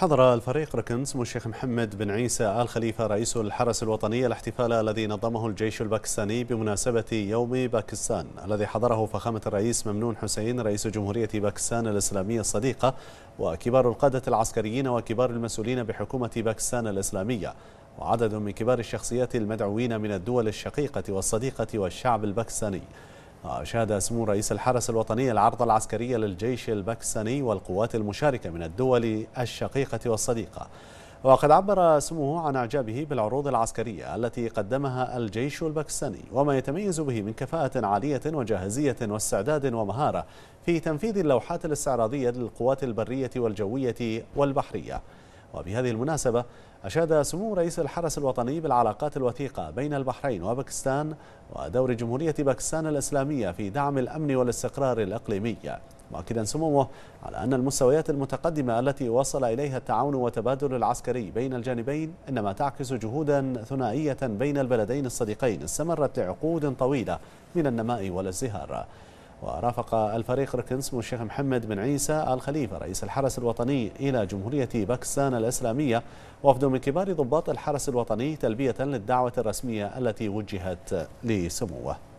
حضر الفريق ركن سمو الشيخ محمد بن عيسى آل خليفة رئيس الحرس الوطني الاحتفال الذي نظمه الجيش الباكستاني بمناسبة يوم باكستان الذي حضره فخامة الرئيس ممنون حسين رئيس جمهورية باكستان الإسلامية الصديقة وكبار القادة العسكريين وكبار المسؤولين بحكومة باكستان الإسلامية وعدد من كبار الشخصيات المدعوين من الدول الشقيقة والصديقة والشعب الباكستاني أشاد آه، سمو رئيس الحرس الوطني العرض العسكري للجيش الباكستاني والقوات المشاركة من الدول الشقيقة والصديقة وقد عبر سموه عن اعجابه بالعروض العسكريه التي قدمها الجيش الباكستاني وما يتميز به من كفاءه عاليه وجاهزيه واستعداد ومهاره في تنفيذ اللوحات الاستعراضيه للقوات البريه والجويه والبحريه وبهذه المناسبة أشاد سمو رئيس الحرس الوطني بالعلاقات الوثيقة بين البحرين وباكستان ودور جمهورية باكستان الإسلامية في دعم الأمن والاستقرار الإقليمي مؤكدا سموه على أن المستويات المتقدمة التي وصل إليها التعاون والتبادل العسكري بين الجانبين إنما تعكس جهودا ثنائية بين البلدين الصديقين استمرت لعقود طويلة من النماء والازدهار ورافق الفريق ركن الشيخ محمد بن عيسى آل خليفة رئيس الحرس الوطني إلى جمهورية باكستان الإسلامية وفد من كبار ضباط الحرس الوطني تلبية للدعوة الرسمية التي وجهت لسموه